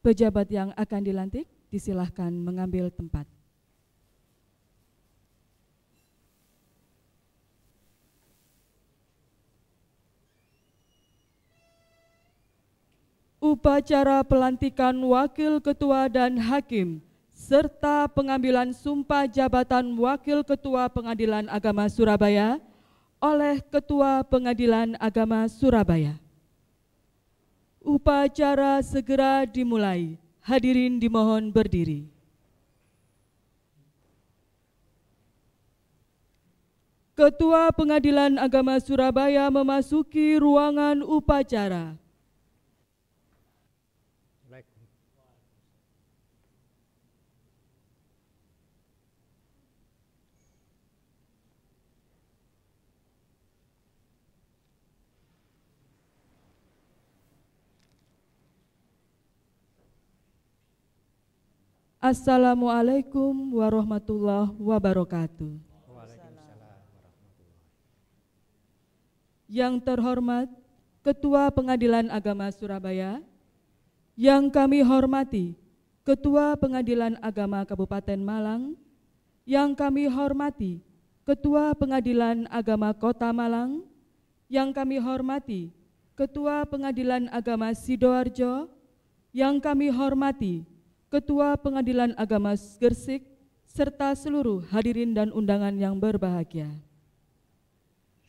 Pejabat yang akan dilantik disilahkan mengambil tempat. Upacara pelantikan Wakil Ketua dan Hakim serta pengambilan sumpah jabatan Wakil Ketua Pengadilan Agama Surabaya oleh Ketua Pengadilan Agama Surabaya. Upacara segera dimulai. Hadirin dimohon berdiri. Ketua Pengadilan Agama Surabaya memasuki ruangan upacara. Assalamualaikum warahmatullahi wabarakatuh. Yang terhormat Ketua Pengadilan Agama Surabaya, yang kami hormati Ketua Pengadilan Agama Kabupaten Malang, yang kami hormati Ketua Pengadilan Agama Kota Malang, yang kami hormati Ketua Pengadilan Agama Sidoarjo, yang kami hormati Ketua Pengadilan Agama Gersik, serta seluruh hadirin dan undangan yang berbahagia.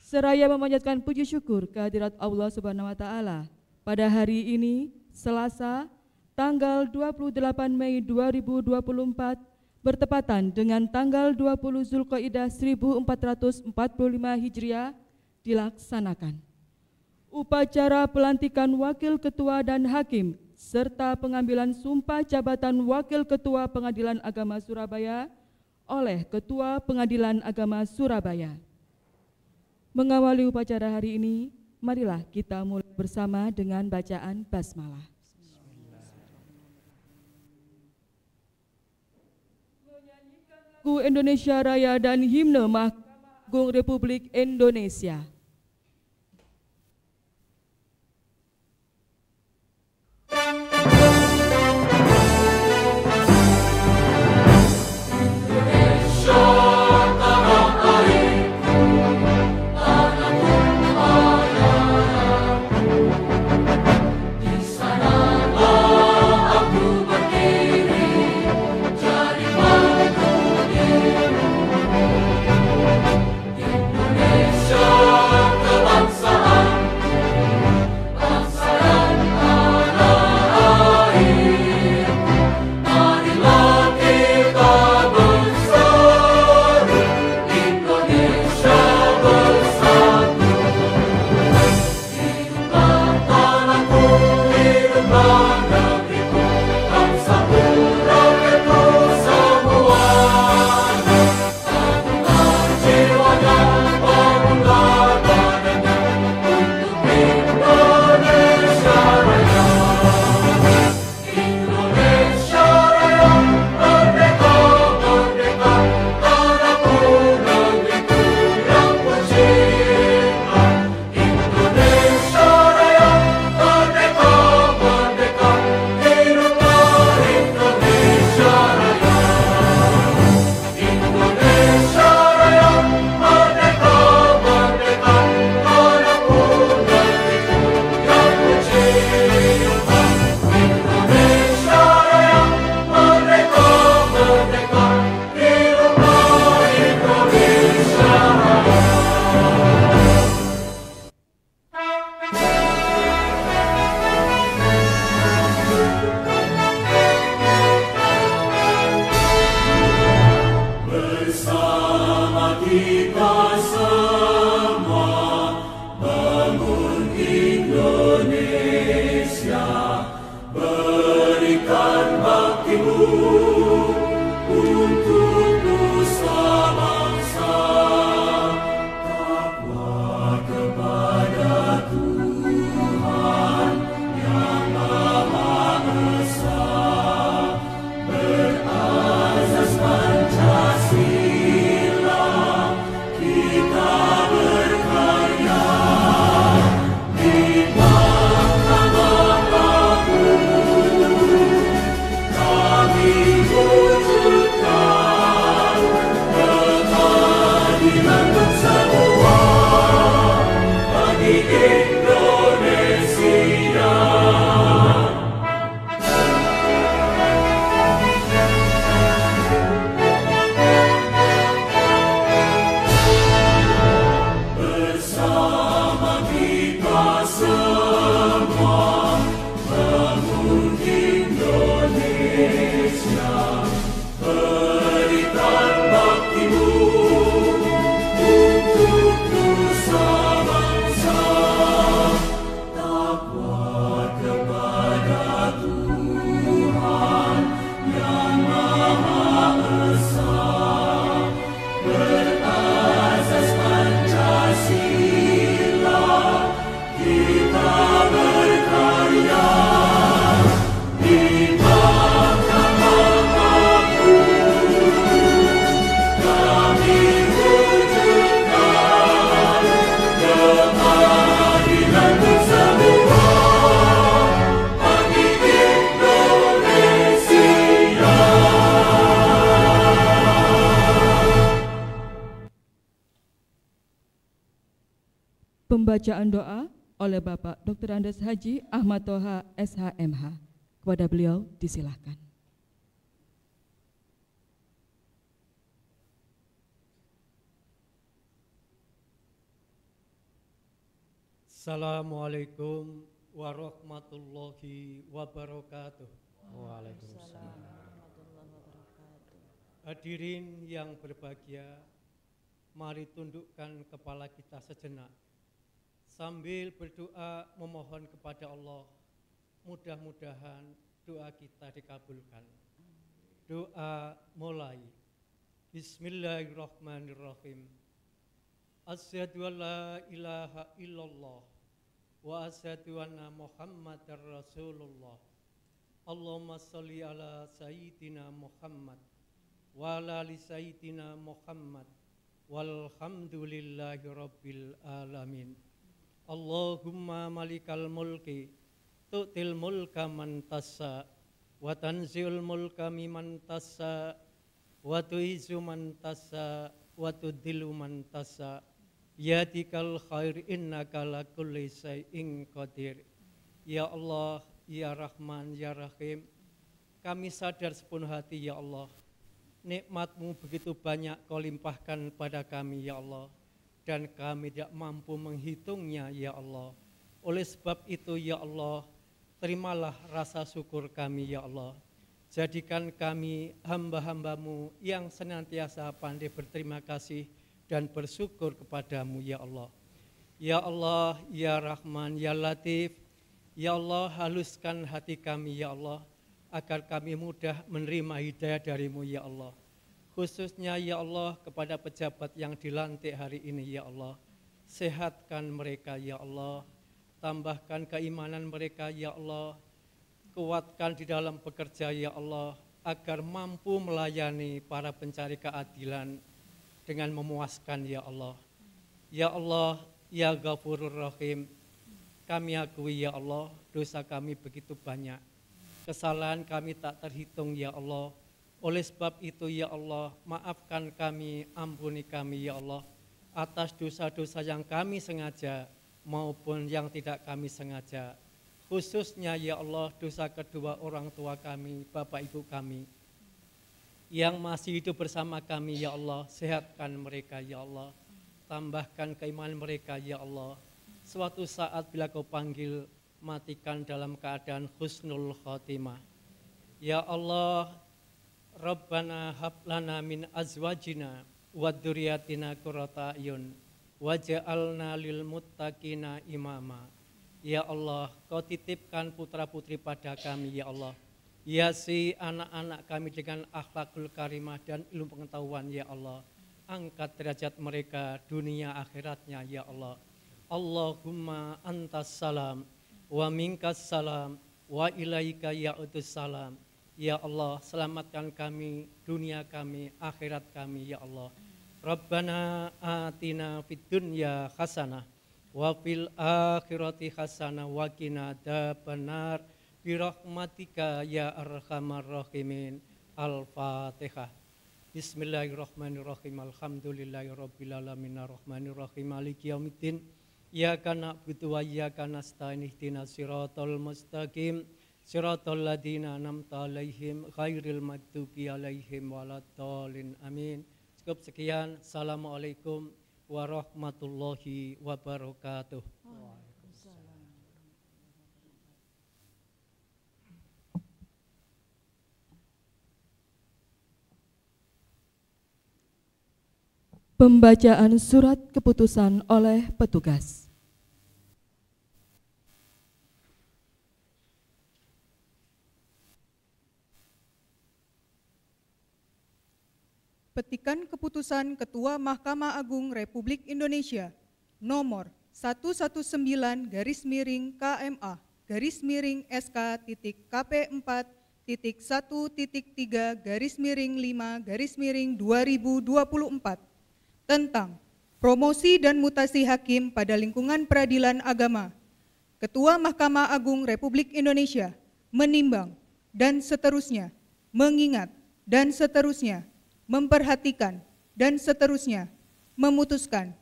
Seraya memanjatkan puji syukur kehadirat Allah Subhanahu wa taala pada hari ini Selasa tanggal 28 Mei 2024 bertepatan dengan tanggal 20 Zulkaidah 1445 Hijriah dilaksanakan. Upacara pelantikan Wakil Ketua dan Hakim serta pengambilan sumpah jabatan Wakil Ketua Pengadilan Agama Surabaya oleh Ketua Pengadilan Agama Surabaya. Mengawali upacara hari ini, marilah kita mulai bersama dengan bacaan basmalah. Indonesia Raya dan Himne Mahkamah Agung Republik Indonesia. pembacaan doa oleh Bapak Dr. Andes Haji Ahmad Toha SHMH. Kepada beliau disilahkan. Assalamualaikum warahmatullahi wabarakatuh. Waalaikumsalam. Hadirin yang berbahagia, mari tundukkan kepala kita sejenak sambil berdoa memohon kepada Allah mudah-mudahan doa kita dikabulkan doa mulai Bismillahirrahmanirrahim Asyhadu an la ilaha illallah wa asyhadu anna Muhammadar Rasulullah Allahumma salli ala sayyidina Muhammad wa ala li sayyidina Muhammad walhamdulillahi rabbil alamin Allahumma malikal mulki tu'til mulka man tassa wa tanzil mulka miman tassa wa tu'izu man tassa wa tudilu man tassa yadikal khair innaka la kulli say'in qadir ya Allah ya Rahman ya Rahim kami sadar sepenuh hati ya Allah nikmatmu begitu banyak kau limpahkan pada kami ya Allah dan kami tidak mampu menghitungnya ya Allah. Oleh sebab itu ya Allah, terimalah rasa syukur kami ya Allah. Jadikan kami hamba-hambamu yang senantiasa pandai berterima kasih dan bersyukur kepadamu ya Allah. Ya Allah, ya Rahman, ya Latif, ya Allah haluskan hati kami ya Allah, agar kami mudah menerima hidayah darimu ya Allah. Khususnya ya Allah kepada pejabat yang dilantik hari ini ya Allah. Sehatkan mereka ya Allah. Tambahkan keimanan mereka ya Allah. Kuatkan di dalam bekerja ya Allah agar mampu melayani para pencari keadilan dengan memuaskan ya Allah. Ya Allah, ya Ghafurur Rahim. Kami akui ya Allah, dosa kami begitu banyak. Kesalahan kami tak terhitung ya Allah. Oleh sebab itu ya Allah, maafkan kami, ampuni kami ya Allah atas dosa-dosa yang kami sengaja maupun yang tidak kami sengaja. Khususnya ya Allah dosa kedua orang tua kami, Bapak Ibu kami yang masih hidup bersama kami ya Allah, sehatkan mereka ya Allah. Tambahkan keimanan mereka ya Allah. Suatu saat bila kau panggil, matikan dalam keadaan husnul khotimah. Ya Allah, Rabbana hab min azwajina wa dzurriyyatina qurrata ayun waj'alna lil muttaqina imama. Ya Allah, kau titipkan putra-putri pada kami ya Allah. Hiasi anak-anak kami dengan akhlakul karimah dan ilmu pengetahuan ya Allah. Angkat derajat mereka dunia akhiratnya ya Allah. Allahumma antas salam wa minkas salam wa ilaika ya'udus salam. Ya Allah, selamatkan kami, dunia kami, akhirat kami, Ya Allah. Rabbana atina fid dunya hasanah wa fil akhirati hasanah wa kina da benar, birahmatika ya arhamar rahimin. Al-Fatihah. Bismillahirrahmanirrahim. Alhamdulillahirrahmanirrahim. alamin arrahmanirrahim maliki Ya kanak na'budu wa iyyaka nasta'in siratul mustaqim. Siratul ladina namta alaihim khairil maktubi alaihim walatolin, Amin. Cukup sekian. Assalamualaikum warahmatullahi wabarakatuh. Pembacaan surat keputusan oleh petugas. petikan keputusan Ketua Mahkamah Agung Republik Indonesia nomor 119 garis miring KMA garis miring SK titik KP 4 titik 1 titik 3 garis miring 5 garis miring 2024 tentang promosi dan mutasi hakim pada lingkungan peradilan agama. Ketua Mahkamah Agung Republik Indonesia menimbang dan seterusnya, mengingat dan seterusnya memperhatikan, dan seterusnya, memutuskan,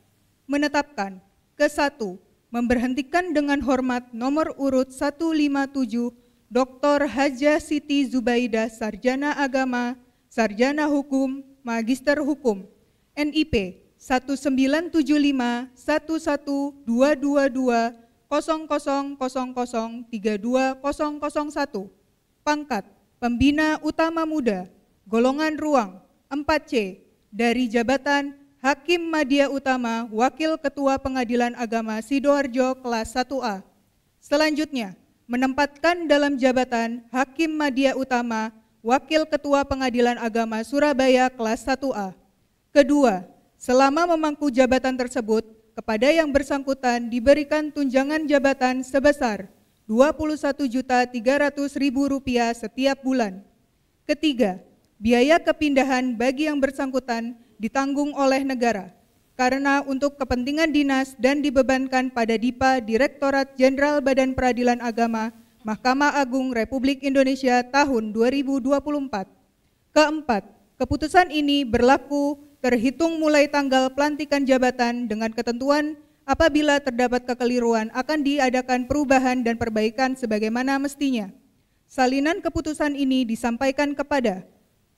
menetapkan, ke satu, memberhentikan dengan hormat nomor urut 157 Dr. Haja Siti Zubaida Sarjana Agama, Sarjana Hukum, Magister Hukum, NIP 197511222 satu pangkat Pembina Utama Muda, Golongan Ruang, 4C dari jabatan Hakim Madia Utama Wakil Ketua Pengadilan Agama Sidoarjo kelas 1A. Selanjutnya, menempatkan dalam jabatan Hakim Madia Utama Wakil Ketua Pengadilan Agama Surabaya kelas 1A. Kedua, selama memangku jabatan tersebut, kepada yang bersangkutan diberikan tunjangan jabatan sebesar Rp21.300.000 setiap bulan. Ketiga, biaya kepindahan bagi yang bersangkutan ditanggung oleh negara karena untuk kepentingan dinas dan dibebankan pada DIPA Direktorat Jenderal Badan Peradilan Agama Mahkamah Agung Republik Indonesia tahun 2024. Keempat, keputusan ini berlaku terhitung mulai tanggal pelantikan jabatan dengan ketentuan apabila terdapat kekeliruan akan diadakan perubahan dan perbaikan sebagaimana mestinya. Salinan keputusan ini disampaikan kepada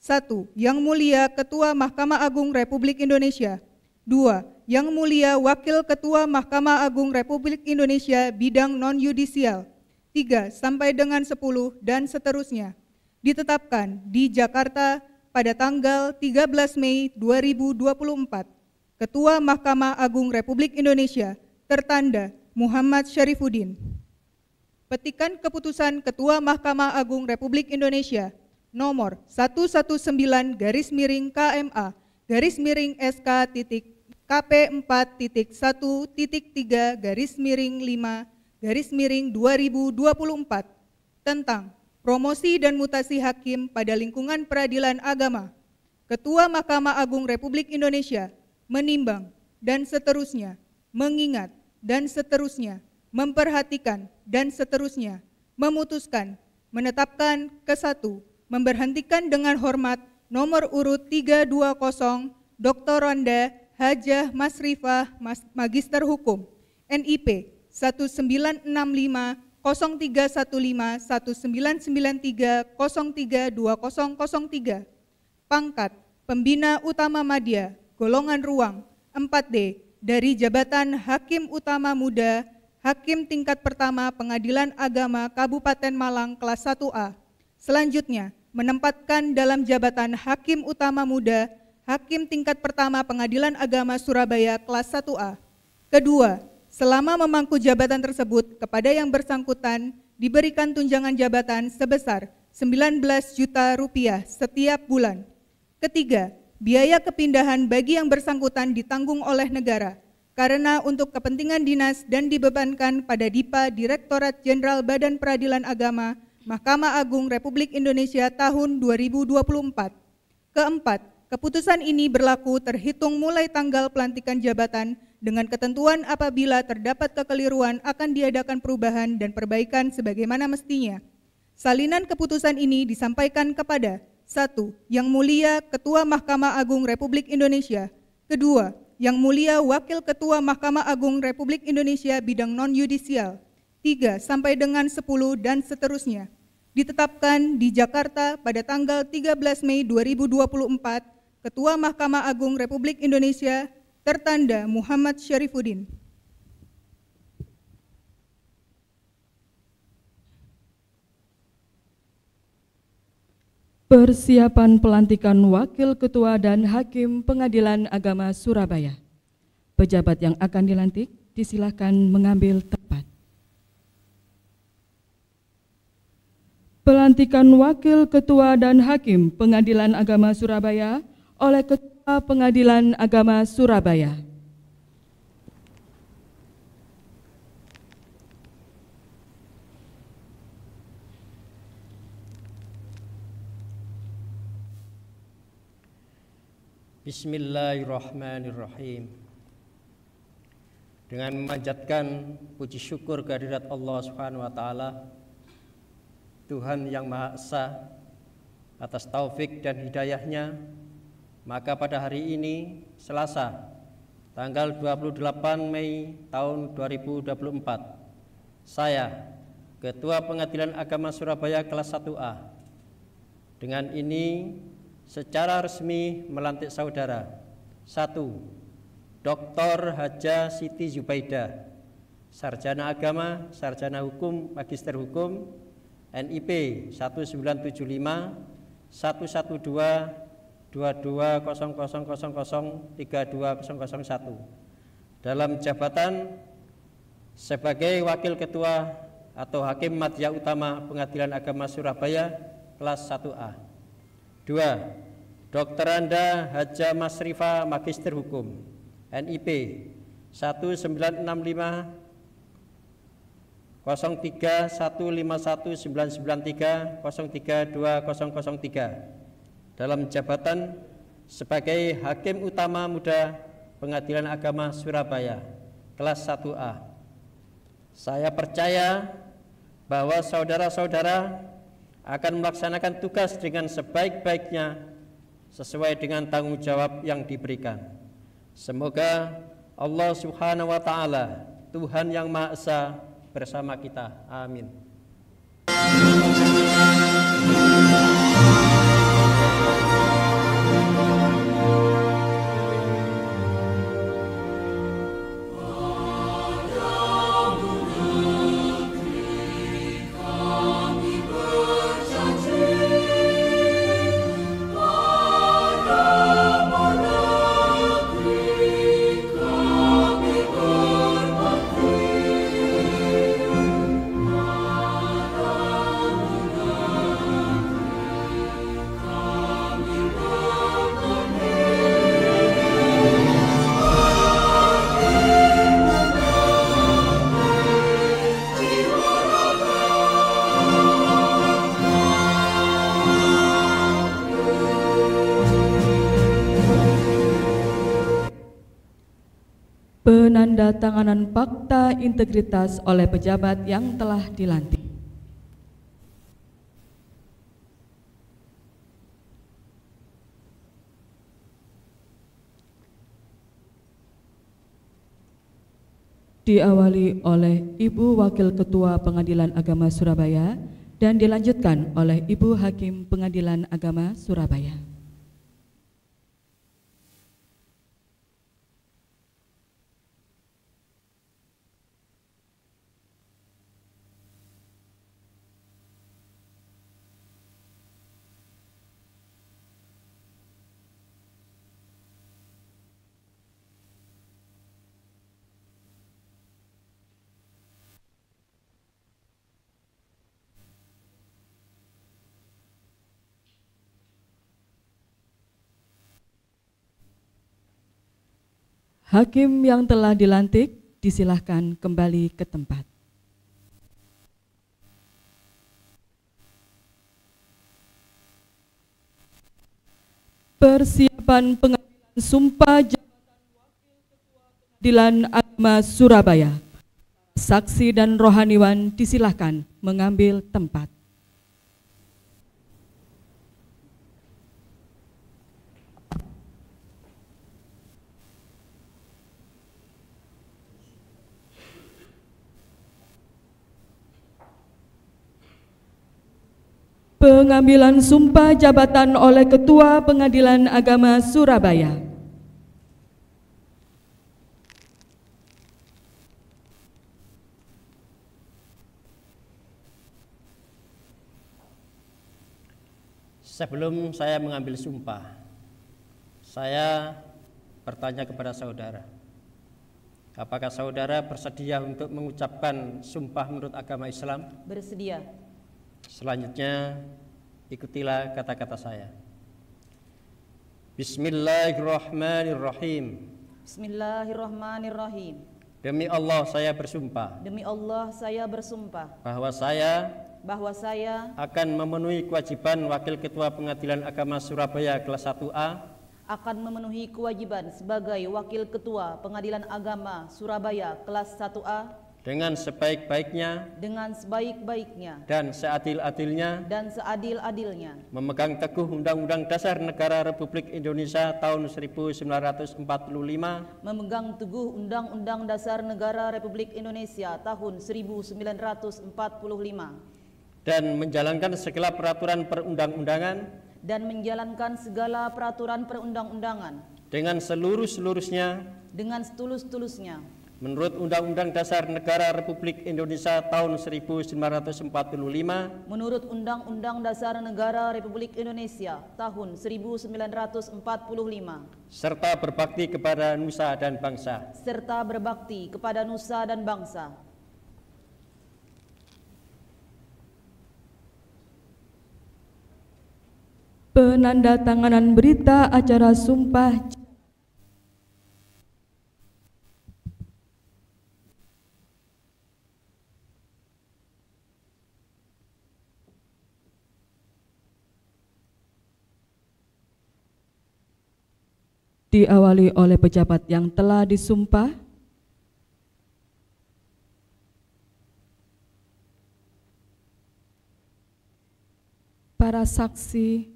1. Yang Mulia Ketua Mahkamah Agung Republik Indonesia. 2. Yang Mulia Wakil Ketua Mahkamah Agung Republik Indonesia bidang non-yudisial. 3 sampai dengan 10 dan seterusnya. Ditetapkan di Jakarta pada tanggal 13 Mei 2024. Ketua Mahkamah Agung Republik Indonesia tertanda Muhammad Syarifuddin. Petikan keputusan Ketua Mahkamah Agung Republik Indonesia nomor 119 garis miring KMA garis miring SK titik KP 4 titik 1 titik 3 garis miring 5 garis miring 2024 tentang promosi dan mutasi hakim pada lingkungan peradilan agama, Ketua Mahkamah Agung Republik Indonesia menimbang dan seterusnya, mengingat dan seterusnya, memperhatikan dan seterusnya, memutuskan, menetapkan ke satu memberhentikan dengan hormat nomor urut 320 Dr. Ronda Hajah Masrifah Magister Hukum NIP 1965 0315 1993 032003 pangkat Pembina Utama Madya golongan ruang 4D dari jabatan Hakim Utama Muda Hakim tingkat pertama Pengadilan Agama Kabupaten Malang kelas 1A. Selanjutnya, menempatkan dalam jabatan Hakim Utama Muda, Hakim Tingkat Pertama Pengadilan Agama Surabaya kelas 1A. Kedua, selama memangku jabatan tersebut kepada yang bersangkutan diberikan tunjangan jabatan sebesar 19 juta rupiah setiap bulan. Ketiga, biaya kepindahan bagi yang bersangkutan ditanggung oleh negara karena untuk kepentingan dinas dan dibebankan pada DIPA Direktorat Jenderal Badan Peradilan Agama Mahkamah Agung Republik Indonesia tahun 2024. Keempat, keputusan ini berlaku terhitung mulai tanggal pelantikan jabatan dengan ketentuan apabila terdapat kekeliruan akan diadakan perubahan dan perbaikan sebagaimana mestinya. Salinan keputusan ini disampaikan kepada satu Yang Mulia Ketua Mahkamah Agung Republik Indonesia. Kedua, Yang Mulia Wakil Ketua Mahkamah Agung Republik Indonesia bidang non yudisial. 3 sampai dengan 10 dan seterusnya ditetapkan di Jakarta pada tanggal 13 Mei 2024 Ketua Mahkamah Agung Republik Indonesia tertanda Muhammad Syarifuddin. Persiapan pelantikan Wakil Ketua dan Hakim Pengadilan Agama Surabaya. Pejabat yang akan dilantik disilahkan mengambil Pelantikan Wakil Ketua dan Hakim Pengadilan Agama Surabaya oleh Ketua Pengadilan Agama Surabaya. Bismillahirrahmanirrahim. Dengan memanjatkan puji syukur kehadirat Allah Subhanahu wa taala, Tuhan yang Maha Esa atas taufik dan hidayahnya maka pada hari ini Selasa tanggal 28 Mei tahun 2024 saya Ketua Pengadilan Agama Surabaya kelas 1A dengan ini secara resmi melantik saudara satu, Dr. Haja Siti Zubaida Sarjana Agama, Sarjana Hukum, Magister Hukum NIP 1975 112 2200003201 dalam jabatan sebagai Wakil Ketua atau Hakim Madya Utama Pengadilan Agama Surabaya kelas 1A. 2. Dr. Anda Haja Masrifa Magister Hukum NIP 1965 03151993 tiga dalam jabatan sebagai Hakim Utama Muda Pengadilan Agama Surabaya kelas 1A. Saya percaya bahwa saudara-saudara akan melaksanakan tugas dengan sebaik-baiknya sesuai dengan tanggung jawab yang diberikan. Semoga Allah Subhanahu wa taala, Tuhan yang Maha Esa, bersama kita. Amin. penanda tanganan fakta integritas oleh pejabat yang telah dilantik. Diawali oleh Ibu Wakil Ketua Pengadilan Agama Surabaya dan dilanjutkan oleh Ibu Hakim Pengadilan Agama Surabaya. Hakim yang telah dilantik disilahkan kembali ke tempat. Persiapan pengambilan sumpah jabatan Wakil Ketua Pengadilan Agama Surabaya. Saksi dan rohaniwan disilahkan mengambil tempat. pengambilan sumpah jabatan oleh Ketua Pengadilan Agama Surabaya. Sebelum saya mengambil sumpah, saya bertanya kepada saudara, apakah saudara bersedia untuk mengucapkan sumpah menurut agama Islam? Bersedia. Selanjutnya ikutilah kata-kata saya. Bismillahirrahmanirrahim. Bismillahirrahmanirrahim. Demi Allah saya bersumpah. Demi Allah saya bersumpah bahwa saya bahwa saya akan memenuhi kewajiban Wakil Ketua Pengadilan Agama Surabaya kelas 1A akan memenuhi kewajiban sebagai Wakil Ketua Pengadilan Agama Surabaya kelas 1A dengan sebaik-baiknya dengan sebaik-baiknya dan seadil-adilnya dan seadil-adilnya memegang teguh Undang-Undang Dasar Negara Republik Indonesia tahun 1945 memegang teguh Undang-Undang Dasar Negara Republik Indonesia tahun 1945 dan menjalankan segala peraturan perundang-undangan dan menjalankan segala peraturan perundang-undangan dengan seluruh-seluruhnya dengan setulus-tulusnya Menurut Undang-Undang Dasar Negara Republik Indonesia tahun 1945, menurut Undang-Undang Dasar Negara Republik Indonesia tahun 1945, serta berbakti kepada nusa dan bangsa, serta berbakti kepada nusa dan bangsa. Penandatanganan berita acara sumpah diawali oleh pejabat yang telah disumpah para saksi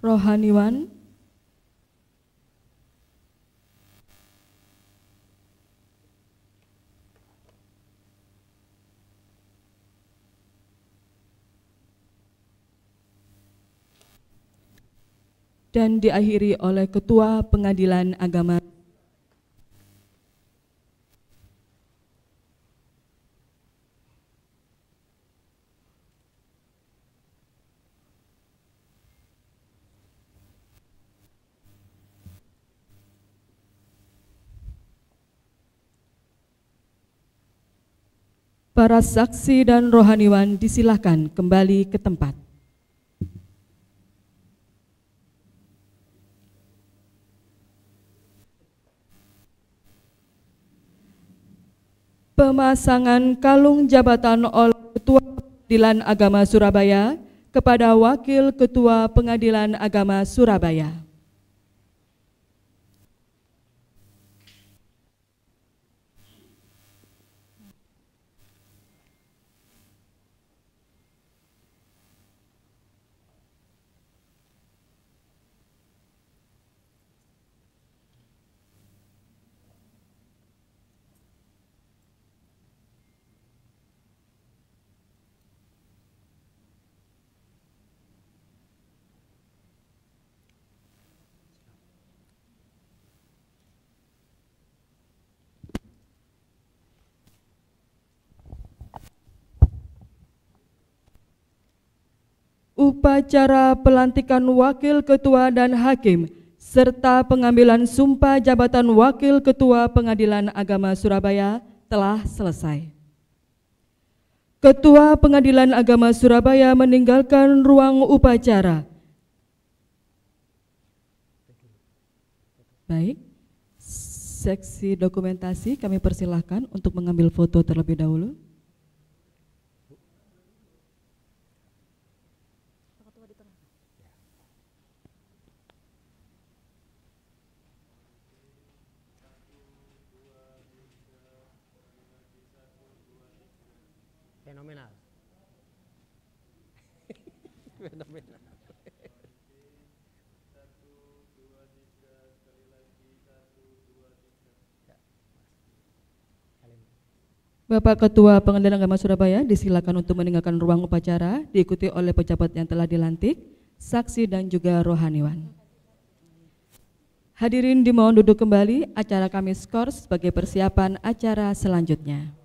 rohaniwan dan diakhiri oleh Ketua Pengadilan Agama Para saksi dan rohaniwan disilahkan kembali ke tempat. Pemasangan kalung jabatan oleh Ketua Pengadilan Agama Surabaya kepada Wakil Ketua Pengadilan Agama Surabaya. upacara pelantikan wakil ketua dan hakim, serta pengambilan sumpah jabatan wakil ketua Pengadilan Agama Surabaya telah selesai. Ketua Pengadilan Agama Surabaya meninggalkan ruang upacara. Baik, seksi dokumentasi kami persilahkan untuk mengambil foto terlebih dahulu. tua di tengah Bapak Ketua Pengadilan Agama Surabaya disilakan untuk meninggalkan ruang upacara diikuti oleh pejabat yang telah dilantik, saksi dan juga rohaniwan. Hadirin dimohon duduk kembali, acara kami skor sebagai persiapan acara selanjutnya.